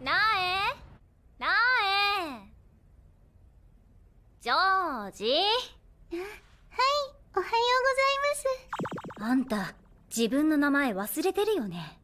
なえなえジョージはいおはようございますあんた自分の名前忘れてるよね